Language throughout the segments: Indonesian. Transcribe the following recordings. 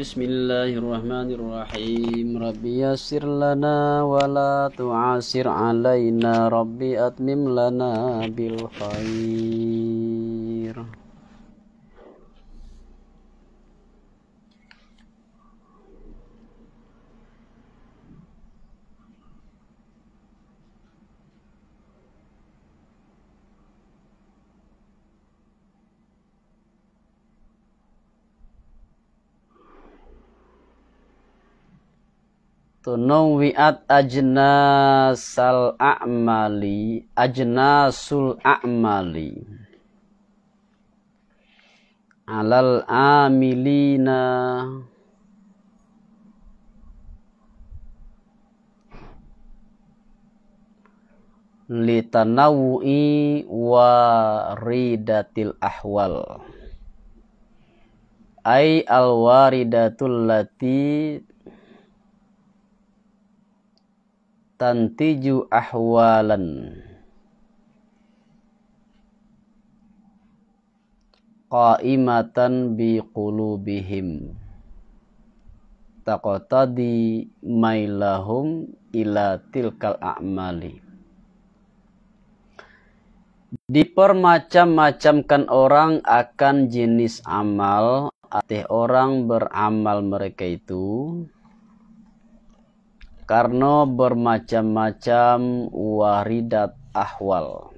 بسم الله الرحمن الرحيم ربي يسر لنا ولا تعسر علينا ربي أتمم لنا بالخير tunawiat ajnasal a'mali ajnasul a'mali alal amilina litanawi waridatil ahwal ay alwaridatul lati tantiju ahwalan qaimatan bi qulubihim taqatadi mailahum ila tilkal a'mali dipermacam-macamkan orang akan jenis amal ateh orang beramal mereka itu karena bermacam-macam waridat ahwal.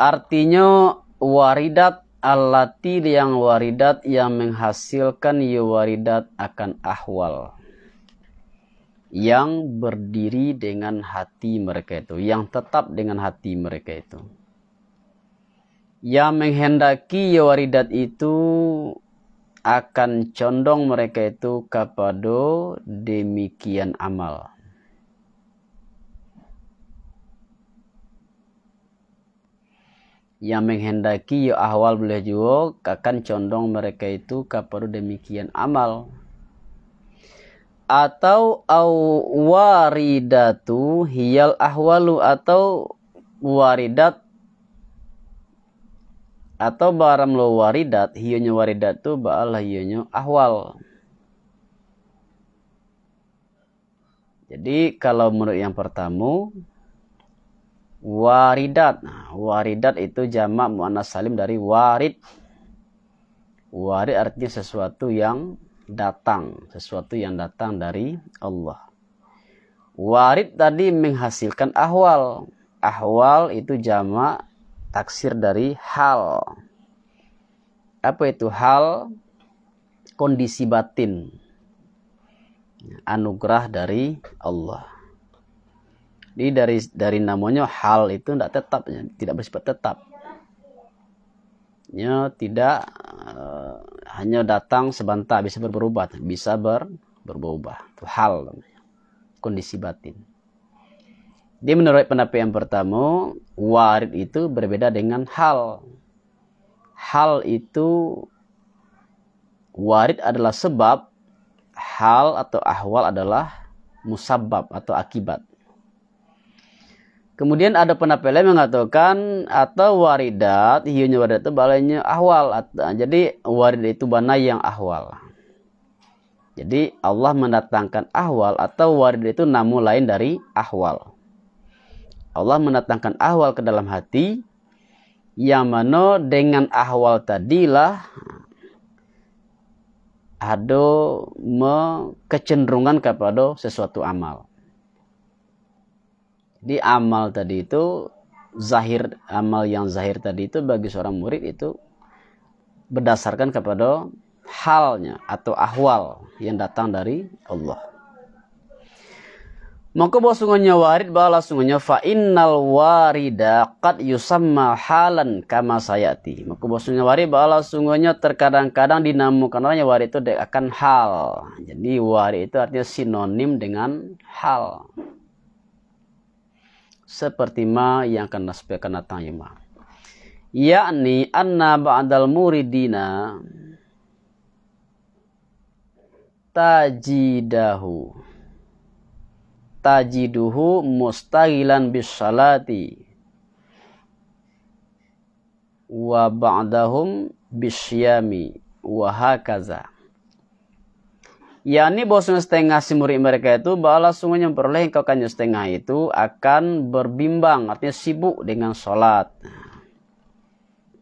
Artinya waridat alati yang waridat yang menghasilkan waridat akan ahwal yang berdiri dengan hati mereka itu, yang tetap dengan hati mereka itu yang menghendaki waridat itu akan condong mereka itu kepada demikian amal. Yang menghendaki yo ya awal boleh juga akan condong mereka itu kepada demikian amal. Atau awaridatu hial ahwalu atau waridat atau baram lo waridat hiyunya waridat tuh ba'al hiunya ahwal jadi kalau menurut yang pertama waridat nah, waridat itu jamak muannas salim dari warid warid artinya sesuatu yang datang sesuatu yang datang dari Allah warid tadi menghasilkan ahwal ahwal itu jamak taksir dari hal. Apa itu hal? Kondisi batin. Anugerah dari Allah. Jadi dari dari namanya hal itu tidak tetap, tidak bersifat tetap. Ya, tidak uh, hanya datang sebentar bisa berubah, bisa ber, berubah. Itu hal Kondisi batin. Jadi menurut pendapat yang pertama, warid itu berbeda dengan hal. Hal itu warid adalah sebab, hal atau ahwal adalah musabab atau akibat. Kemudian ada pendapat lain mengatakan atau waridat, hiunya waridat itu balainya ahwal. Jadi warid itu bana yang ahwal. Jadi Allah mendatangkan ahwal atau warid itu namu lain dari ahwal. Allah mendatangkan ahwal ke dalam hati yang mana dengan ahwal tadilah ada kecenderungan kepada sesuatu amal. Di amal tadi itu zahir amal yang zahir tadi itu bagi seorang murid itu berdasarkan kepada halnya atau ahwal yang datang dari Allah. Maka bahwa warid bala sungguhnya fa innal warida qad yusamma halan kama sayati. Maka bahwa warid bala sungguhnya terkadang-kadang dinamakan orangnya warid itu akan hal. Jadi warid itu artinya sinonim dengan hal. Seperti ma yang akan nasbih karena ya Yakni anna ba'dal muridina tajidahu tajiduhu mustahilan bisalati wa ba'dahum bisyami wa hakaza yakni bahwa setengah si murid mereka itu bahwa semuanya memperoleh kekanya setengah itu akan berbimbang artinya sibuk dengan sholat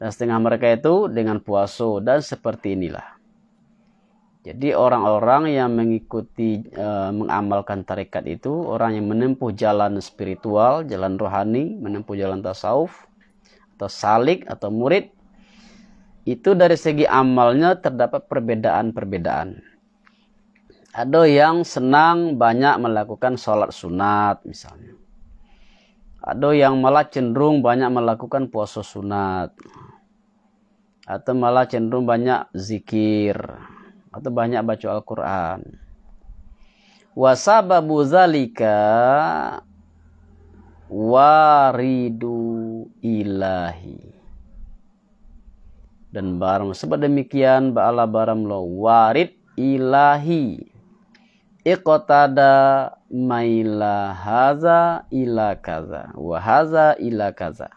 dan setengah mereka itu dengan puasa dan seperti inilah jadi orang-orang yang mengikuti e, mengamalkan tarekat itu orang yang menempuh jalan spiritual, jalan rohani, menempuh jalan tasawuf atau salik atau murid itu dari segi amalnya terdapat perbedaan-perbedaan. Ada yang senang banyak melakukan sholat sunat misalnya. Ada yang malah cenderung banyak melakukan puasa sunat. Atau malah cenderung banyak zikir atau banyak baca Al-Quran. Wasababu zalika waridu ilahi. Dan barang sebab demikian ba'ala barang lo warid ilahi. Iqtada maila haza ila kaza Wahaza ila kaza.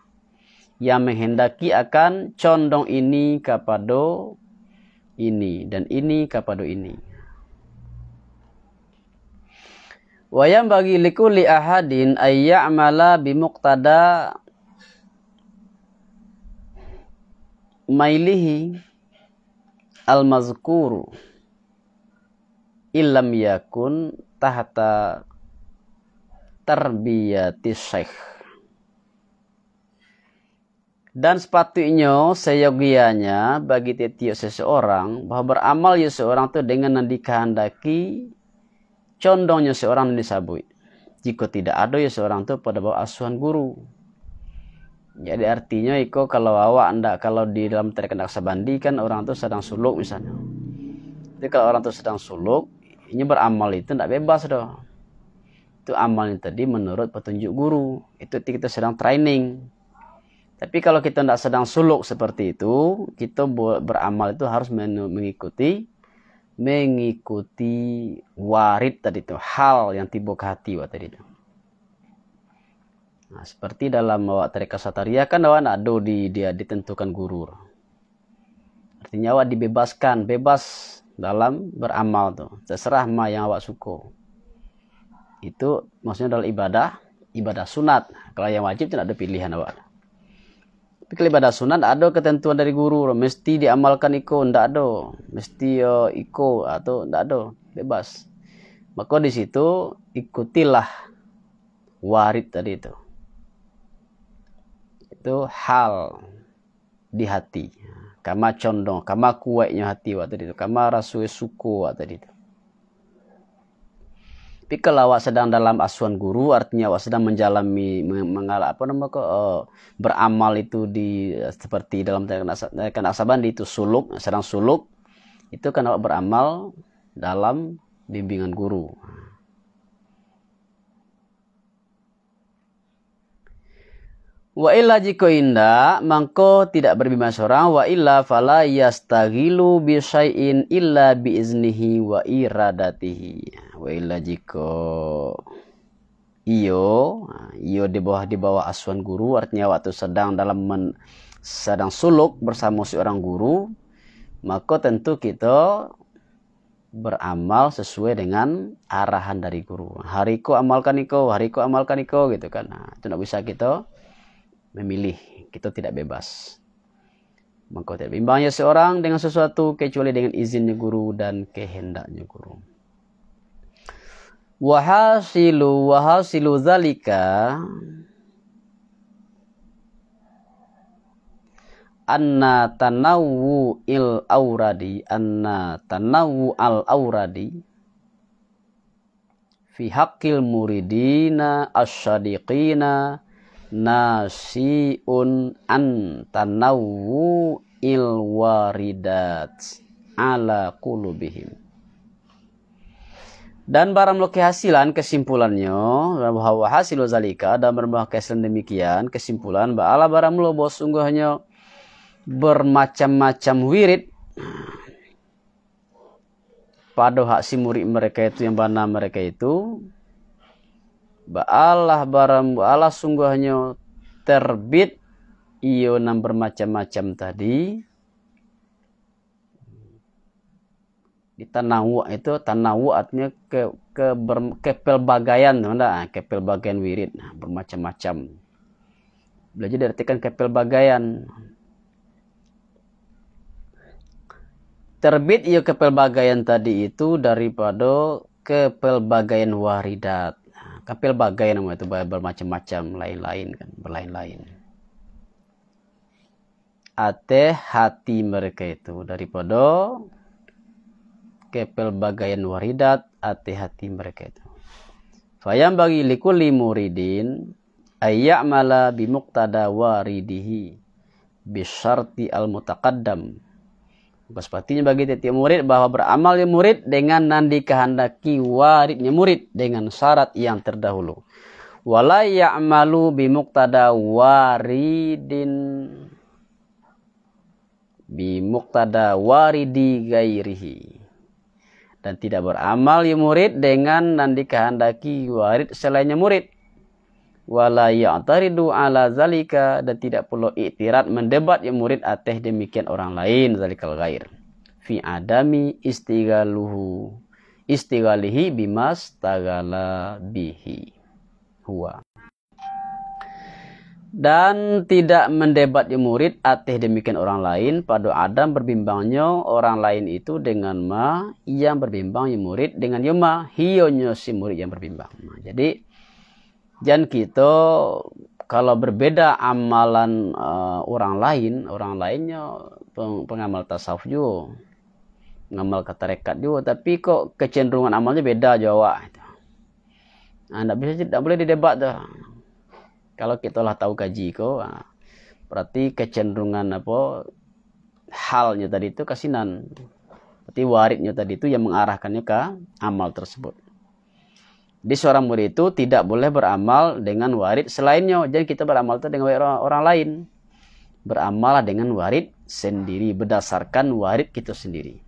Yang menghendaki akan condong ini kepada ini dan ini kepada ini. Wayam bagi likulli ahadin ayya'mala bimuqtada mailihi al-mazkuru illam yakun tahta tarbiyati syekh dan sepatunya seyogianya bagi tiap seseorang bahwa beramal ya seorang itu dengan yang dikehendaki condongnya seorang yang disabui. Jika tidak ada ya seorang itu pada bawa asuhan guru. Jadi artinya iko kalau awak anda kalau di dalam terkena sabandi kan orang itu sedang suluk misalnya. Jadi kalau orang itu sedang suluk, ini beramal itu tidak bebas doh. Itu amal yang tadi menurut petunjuk guru. Itu kita sedang training tapi kalau kita tidak sedang suluk seperti itu, kita beramal itu harus mengikuti mengikuti warid tadi itu hal yang tiba ke hati wa tadi itu. Nah, seperti dalam awak tarekat sataria kan awak ado di dia ditentukan guru. Artinya awak dibebaskan, bebas dalam beramal tuh. Terserah ma yang awak suko. Itu maksudnya dalam ibadah, ibadah sunat. Kalau yang wajib tidak ada pilihan awak tapi kalau ibadah sunat ada ketentuan dari guru mesti diamalkan iko ndak ada mesti uh, iko atau ndak ada bebas maka di situ ikutilah warid tadi itu itu hal di hati kama condong kama kuatnya hati waktu itu kama rasue suku waktu itu tapi kalau sedang dalam asuhan guru artinya awak sedang menjalani mengalah apa nama ke uh, beramal itu di eh, seperti dalam tekan asaban itu suluk sedang suluk itu kan awak beramal dalam bimbingan guru Wa illa jika inda mangko tidak berbima seorang wa illa fala yastagilu bi syai'in illa bi iznihi wa iradatihi. Wa illa jika iyo iyo di bawah di bawah asuhan guru artinya waktu sedang dalam men, sedang suluk bersama seorang guru maka tentu kita beramal sesuai dengan arahan dari guru. Hariku amalkan iko, hariku amalkan iko gitu kan. Nah, itu tidak bisa kita memilih. Kita tidak bebas. Maka tidak bimbangnya seorang dengan sesuatu kecuali dengan izinnya guru dan kehendaknya guru. Wahasilu wahasilu zalika anna tanawu il auradi anna tanawu al auradi fi haqqil muridina asyadiqina nasiun an tanawu ala kulubihim. Dan barang meluki hasilan kesimpulannya bahwa hasil zalika dan berbagai kesan demikian kesimpulan bahwa barang bos sungguhnya bermacam-macam wirid pada hak si murid mereka itu yang bana mereka itu Baalah barang baalah sungguhnya terbit iyo nam bermacam-macam tadi. Di tanawu itu tanawu artinya ke, ke ber, kepelbagaian, nah, kepelbagaian wirid, nah, bermacam-macam. Belajar dari artikan kepelbagaian. Terbit iyo kepelbagaian tadi itu daripada kepelbagaian waridat Kepel bagai nama itu bermacam-macam lain-lain kan berlain-lain ate hati mereka itu daripada kepel bagaian waridat ate hati mereka itu fayam bagi likuli muridin mala bimuktada waridihi bisharti al-mutaqaddam Baspatinya bagi tiap murid bahwa beramalnya murid dengan nandi kehendaki waridnya murid dengan syarat yang terdahulu. Wala bimuktada waridin bimuktada waridi gairihi. Dan tidak beramal ya murid dengan nandi kehendaki warid selainnya murid wala ya'taridu ala zalika dan tidak perlu iktirat mendebat yang murid ateh demikian orang lain zalikal ghair fi adami istigaluhu istighalihi bimas tagala bihi huwa dan tidak mendebat yang murid ateh demikian orang lain pada Adam berbimbangnya orang lain itu dengan ma yang berbimbang yang murid dengan yuma hionyo si murid yang berbimbang nah, jadi Jangan kita kalau berbeda amalan uh, orang lain orang lainnya peng, pengamal tasawuf juga ngamal rekat juga tapi kok kecenderungan amalnya beda jawa Anda ah, bisa tidak boleh didebat tuh kalau kita lah tahu kaji kok ah, berarti kecenderungan apa halnya tadi itu kasinan berarti waritnya tadi itu yang mengarahkannya ke amal tersebut jadi seorang murid itu tidak boleh beramal dengan warid selainnya. Jadi kita beramal itu dengan orang, orang lain. Beramalah dengan warid sendiri berdasarkan warid kita sendiri.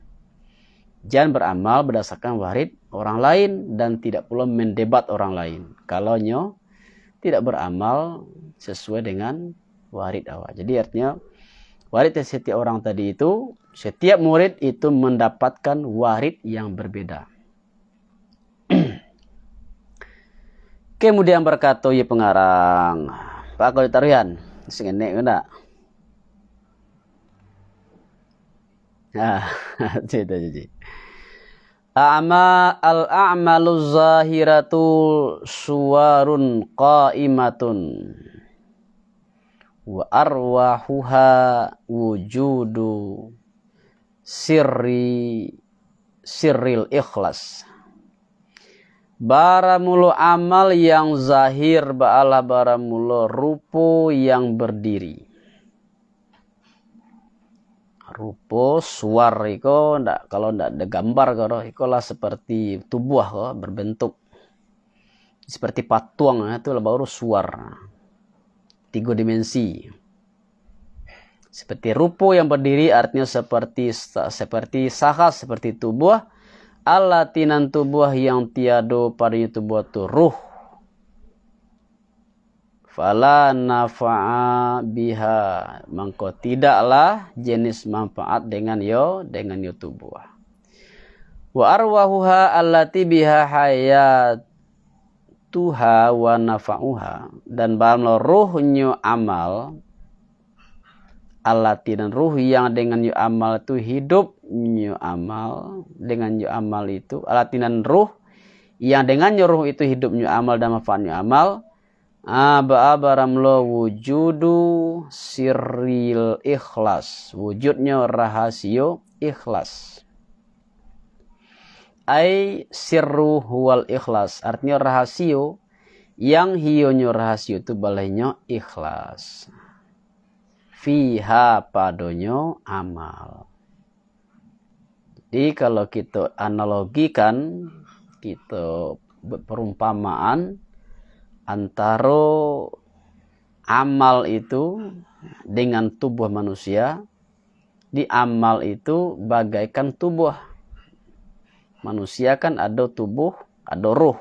Jangan beramal berdasarkan warid orang lain dan tidak pula mendebat orang lain. Kalau nyo tidak beramal sesuai dengan warid awal. Jadi artinya warid setiap orang tadi itu setiap murid itu mendapatkan warid yang berbeda. Kemudian berkata ya, ye pengarang, Pak kalau taruhan, sing enek ngono. Kan ah, tidak jadi. A'ma al-a'malu zahiratu suwarun qa'imatun wa arwahuha wujudu sirri sirril ikhlas baramulo amal yang zahir ba'ala baramulo rupo yang berdiri. Rupo suar iko ndak kalau ndak ada gambar karo iko lah seperti tubuh kok berbentuk seperti patuang, nah, itu lah baru suar. Tiga dimensi. Seperti rupo yang berdiri artinya seperti seperti sahas seperti tubuh Allah tinan buah yang tiado padanya buat tu ruh. Fala nafa'a biha. mangko tidaklah jenis manfaat dengan yo dengan yo buah. Wa arwahuha allati biha hayat tuha wa nafa'uha dan baranglah ruhnyo amal Allah dan ruh yang dengan yo amal itu hidup nyu amal dengan nyu amal itu alatinan ruh yang dengan nyu ruh itu hidup nyu amal dan manfaat nyu amal aba lo wujudu siril ikhlas wujudnya rahasio ikhlas ai sirru wal ikhlas artinya rahasio yang hionyo rahasio itu balainya ikhlas fiha padonyo amal jadi kalau kita analogikan kita perumpamaan antara amal itu dengan tubuh manusia di amal itu bagaikan tubuh manusia kan ada tubuh ada ruh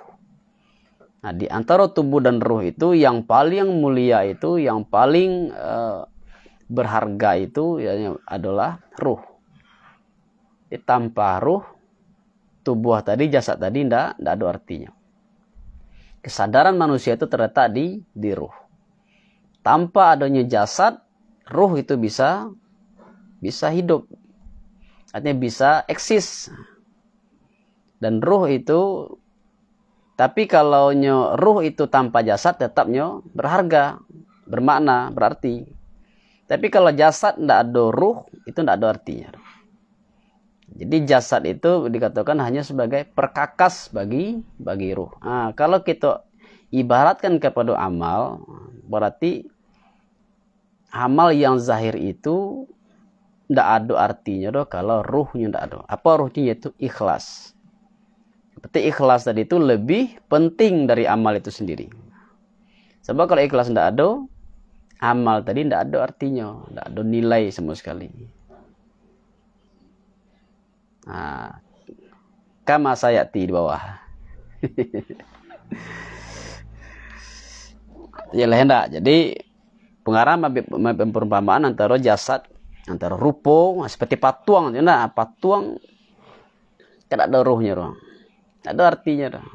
Nah, di antara tubuh dan ruh itu yang paling mulia itu, yang paling uh, berharga itu ya, adalah ruh tanpa ruh tubuh tadi jasad tadi ndak ndak ada artinya. Kesadaran manusia itu terletak di di ruh. Tanpa adanya jasad, ruh itu bisa bisa hidup. Artinya bisa eksis. Dan ruh itu tapi kalau nyo ruh itu tanpa jasad tetapnya berharga, bermakna, berarti. Tapi kalau jasad ndak ada ruh, itu ndak ada artinya. Jadi jasad itu dikatakan hanya sebagai perkakas bagi bagi ruh. Nah, kalau kita ibaratkan kepada amal, berarti amal yang zahir itu tidak ada artinya doh kalau ruhnya tidak ada. Apa ruhnya itu ikhlas. Seperti ikhlas tadi itu lebih penting dari amal itu sendiri. Sebab kalau ikhlas tidak ada, amal tadi tidak ada artinya, tidak ada nilai sama sekali. Ah. Kama kama sayati di bawah. ya hendak. Jadi pengarahan perumpamaan antara jasad antara rupo ah, seperti patuang nah patuang tidak kan ada ruhnya roh tidak ada artinya roh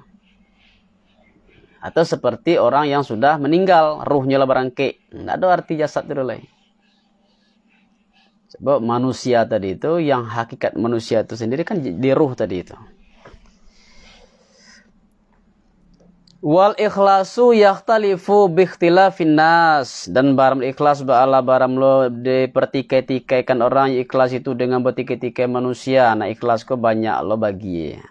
atau seperti orang yang sudah meninggal ruhnya lah barangke tidak ada arti jasad itu lagi Sebab manusia tadi itu, yang hakikat manusia itu sendiri kan di ruh tadi itu. Wal ikhlasu yakhtalifu bikhtilafin nas. Dan baram ikhlas ba'ala baram lo dipertikai kan orang ikhlas itu dengan bertikai-tikai manusia. Nah ikhlas kok banyak lo bagi.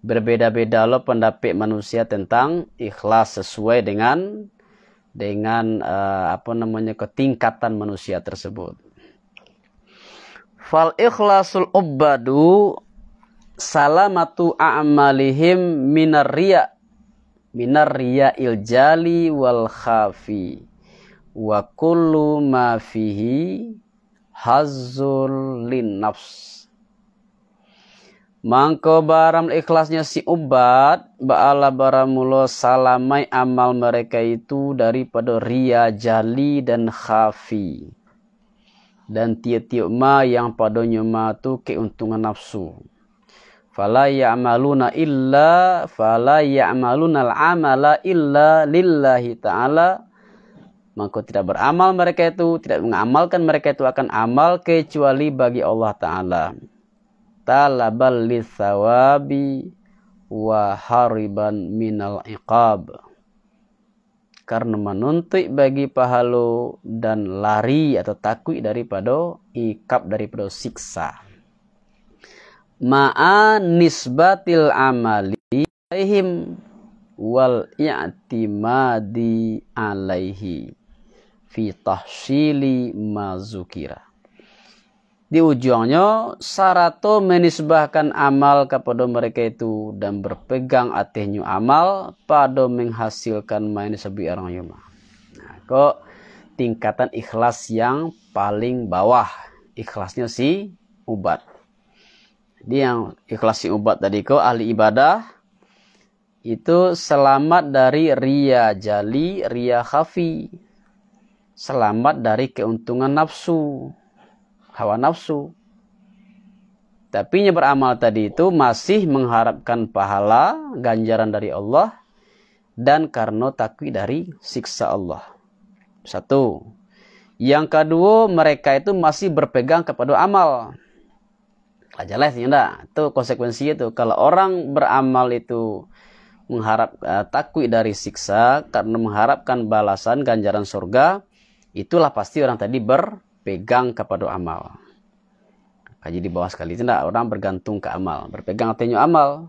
Berbeda-beda lo pendapat manusia tentang ikhlas sesuai dengan dengan uh, apa namanya ketingkatan manusia tersebut. Fal ikhlasul ubadu salamatu a'malihim minar riya minar riya iljali wal khafi wa kullu ma fihi hazzul lin nafs Mangko baram ikhlasnya si ubat Ba'ala baramulo salamai amal mereka itu Daripada ria jali dan khafi dan tiap-tiap ma yang padanya ma tu keuntungan nafsu. Fala ya'maluna illa fala ya'maluna al-amala illa lillahi ta'ala maka tidak beramal mereka itu, tidak mengamalkan mereka itu akan amal kecuali bagi Allah Ta'ala. Talabal lisawabi wa hariban minal iqab karena menuntut bagi pahalo dan lari atau takui daripada ikap daripada siksa. Ma'a nisbatil amali alaihim wal i'timadi alaihi fi tahsili mazukira di ujungnya sarato menisbahkan amal kepada mereka itu dan berpegang atihnya amal pada menghasilkan main sebi orang yuma. Nah, kok tingkatan ikhlas yang paling bawah ikhlasnya si ubat. Dia yang ikhlas si ubat tadi kok ahli ibadah itu selamat dari ria jali, ria khafi. Selamat dari keuntungan nafsu hawa nafsu. Tapi yang beramal tadi itu masih mengharapkan pahala, ganjaran dari Allah, dan karena takwi dari siksa Allah. Satu. Yang kedua, mereka itu masih berpegang kepada amal. aja lah sih enggak? Ya, itu konsekuensi itu. Kalau orang beramal itu mengharap uh, eh, takwi dari siksa karena mengharapkan balasan ganjaran surga, itulah pasti orang tadi ber berpegang kepada amal. Kaji di bawah sekali itu tidak orang bergantung ke amal, berpegang artinya amal.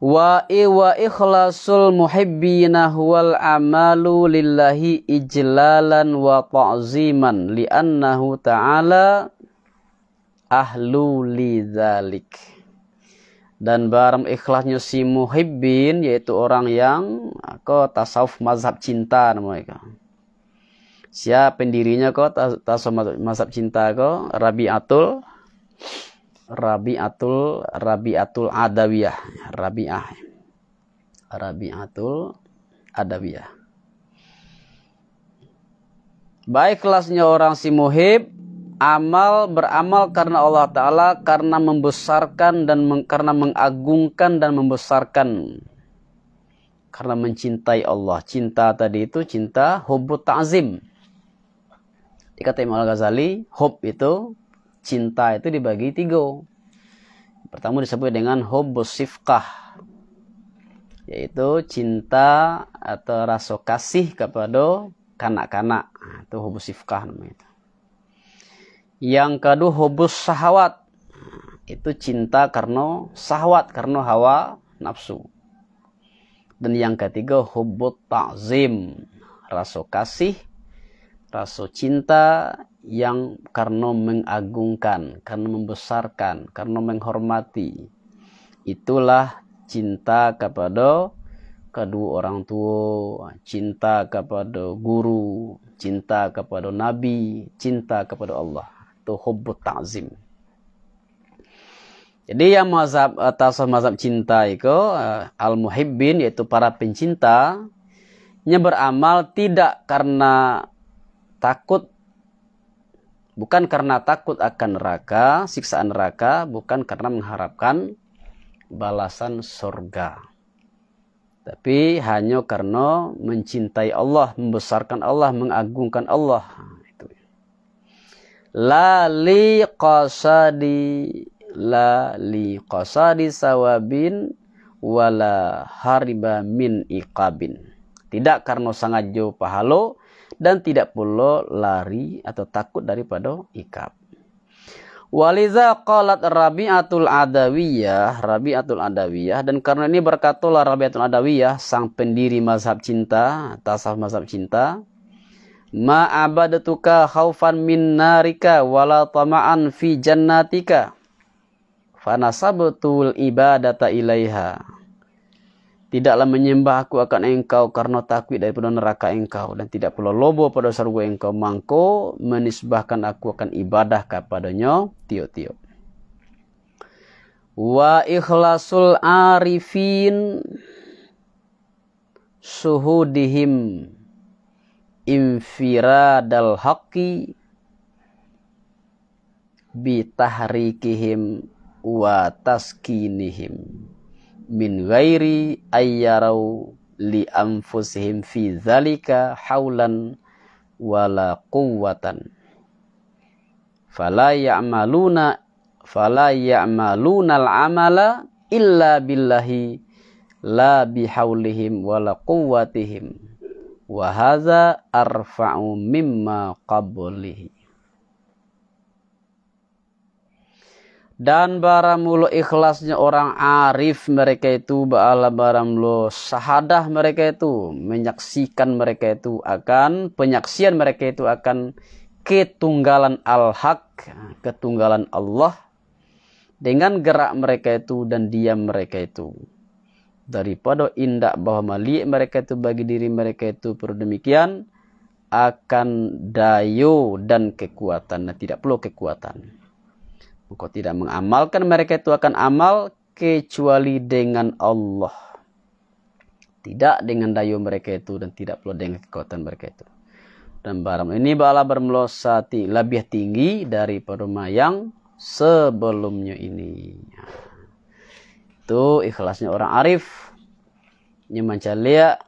Wa wa ikhlasul muhibbina huwal amalu lillahi ijlalan wa ta'ziman li'annahu ta'ala ahlu lidzalik. Dan barang ikhlasnya si muhibbin yaitu orang yang kok tasawuf mazhab cinta namanya. Siapa pendirinya kok Tasawuf masab Cinta kok Rabi Rabi Atul Atul Rabi'atul Rabi'atul Adawiyah Rabi Atul Adawiyah Baik kelasnya orang si muhib amal beramal karena Allah taala karena membesarkan dan meng, karena mengagungkan dan membesarkan karena mencintai Allah. Cinta tadi itu cinta hubut ta'zim. Ta Dikata Imam Al-Ghazali, hub itu, cinta itu dibagi tiga. Pertama disebut dengan hubus sifkah, yaitu cinta atau rasa kasih kepada kanak-kanak. Nah, itu hubus sifkah namanya itu. Yang kedua hubus sahawat. Nah, itu cinta karena sahwat, karena hawa nafsu. Dan yang ketiga hubut ta'zim. Rasa kasih rasa cinta yang karena mengagungkan, karena membesarkan, karena menghormati. Itulah cinta kepada kedua orang tua, cinta kepada guru, cinta kepada nabi, cinta kepada Allah. Itu hubbu ta'zim. Jadi yang mazhab atas mazhab cinta itu eh, al-muhibbin yaitu para pencinta nya beramal tidak karena takut bukan karena takut akan neraka, siksaan neraka, bukan karena mengharapkan balasan surga. Tapi hanya karena mencintai Allah, membesarkan Allah, mengagungkan Allah. Itu. Lali qasadi lali qasadi sawabin wala hariba min iqabin. Tidak karena sangat jauh pahalo, dan tidak pula lari atau takut daripada ikab. Waliza qalat Rabi'atul Adawiyah, Rabi'atul Adawiyah dan karena ini berkatalah Rabi'atul Adawiyah sang pendiri mazhab cinta, tasawuf mazhab cinta, ma abadatuka khaufan min narika wala tama'an fi jannatika. Fanasabtul ibadata ilaiha Tidaklah menyembah aku akan engkau karena takwid daripada neraka engkau dan tidak perlu lobo pada sarwa engkau mangko menisbahkan aku akan ibadah kepadanya tio-tio. Wa ikhlasul arifin suhudihim infiradal haqqi bitahrikihim wa taskinihim. من غير أن يروا لأنفسهم في ذلك حولا ولا قوة فلا يعملون فلا يعملون العمل إلا بالله لا بحولهم ولا قوتهم وهذا أرفع مما قبله dan baramulo ikhlasnya orang arif mereka itu ba'ala baramulo sahadah mereka itu menyaksikan mereka itu akan penyaksian mereka itu akan ketunggalan al-haq ketunggalan Allah dengan gerak mereka itu dan diam mereka itu daripada indak bahwa mali mereka itu bagi diri mereka itu perlu demikian akan dayu dan kekuatan nah, tidak perlu kekuatan Engkau tidak mengamalkan mereka itu akan amal kecuali dengan Allah. Tidak dengan dayu mereka itu dan tidak pula dengan kekuatan mereka itu. Dan barang ini bala bermelosati lebih tinggi dari perumah yang sebelumnya ini. Itu ikhlasnya orang arif. Nyemancalia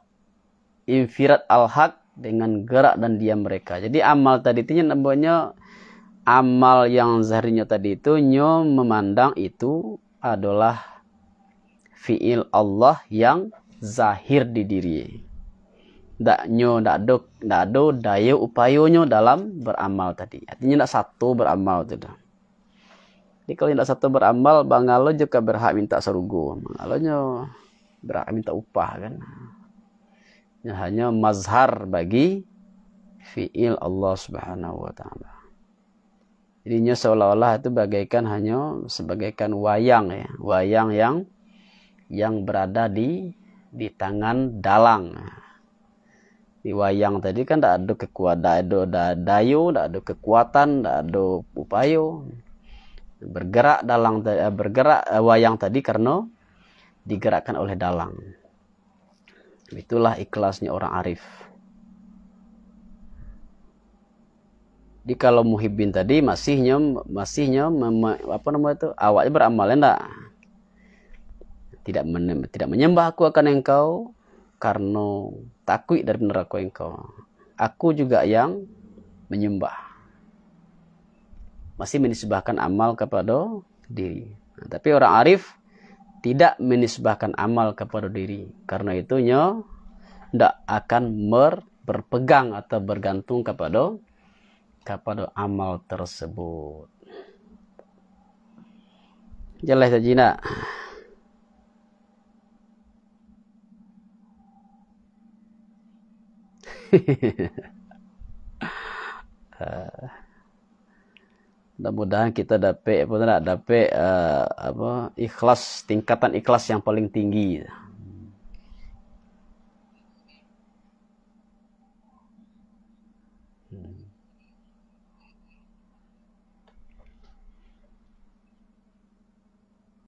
infirat al-haq dengan gerak dan diam mereka. Jadi amal tadi itu namanya amal yang zahirnya tadi itu nyo memandang itu adalah fiil Allah yang zahir di diri ndak nyo ndak do ndak do daya upayonyo dalam beramal tadi artinya ndak satu beramal itu dah jadi kalau ndak satu beramal bangalo juga berhak minta serugu. bangalo nyo berhak minta upah kan hanya mazhar bagi fiil Allah Subhanahu wa taala jadinya seolah-olah itu bagaikan hanya sebagaikan wayang ya wayang yang yang berada di di tangan dalang di wayang tadi kan tidak ada kekuatan tidak ada, dayu tidak ada kekuatan tidak ada upaya bergerak dalang eh, bergerak eh, wayang tadi karena digerakkan oleh dalang itulah ikhlasnya orang arif di kalau muhibbin tadi masihnya masihnya mema, apa namanya itu awaknya beramal enggak tidak men, tidak menyembah aku akan engkau karena takut dari neraka engkau aku juga yang menyembah masih menisbahkan amal kepada diri nah, tapi orang arif tidak menisbahkan amal kepada diri karena itunya tidak akan mer berpegang atau bergantung kepada kepada amal tersebut. Jelas saja nak. Eh, mudah-mudahan kita dapat apa nak dapat eh, apa ikhlas tingkatan ikhlas yang paling tinggi.